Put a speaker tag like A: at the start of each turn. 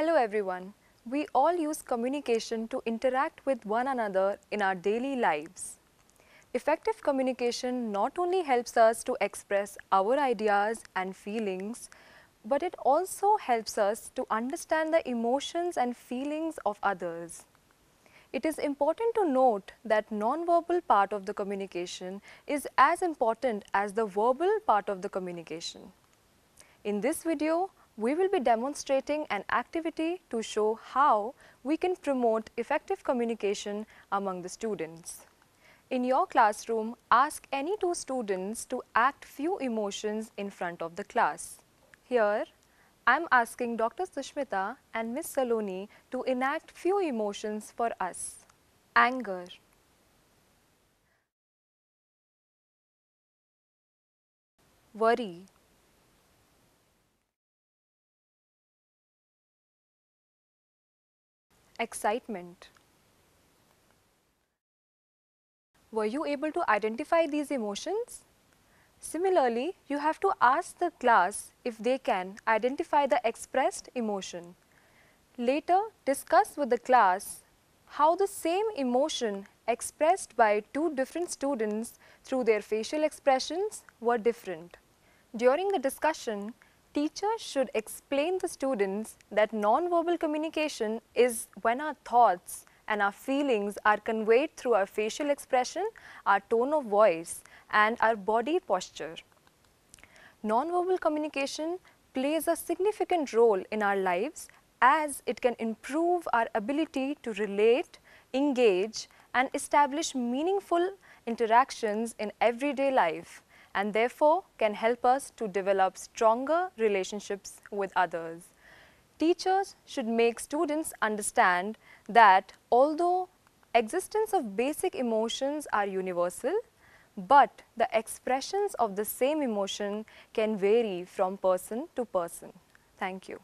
A: Hello everyone. We all use communication to interact with one another in our daily lives. Effective communication not only helps us to express our ideas and feelings, but it also helps us to understand the emotions and feelings of others. It is important to note that non-verbal part of the communication is as important as the verbal part of the communication. In this video, we will be demonstrating an activity to show how we can promote effective communication among the students. In your classroom, ask any two students to act few emotions in front of the class. Here, I am asking Dr. Sushmita and Ms. Saloni to enact few emotions for
B: us. Anger. Worry. Excitement. Were you able to identify these emotions?
A: Similarly, you have to ask the class if they can identify the expressed emotion. Later, discuss with the class how the same emotion expressed by two different students through their facial expressions were different. During the discussion, teachers should explain the students that nonverbal communication is when our thoughts and our feelings are conveyed through our facial expression, our tone of voice and our body posture. Nonverbal communication plays a significant role in our lives as it can improve our ability to relate, engage and establish meaningful interactions in everyday life and therefore can help us to develop stronger relationships with others. Teachers should make students understand that although existence of basic emotions are universal, but the
B: expressions of the same emotion can vary from person to person. Thank you.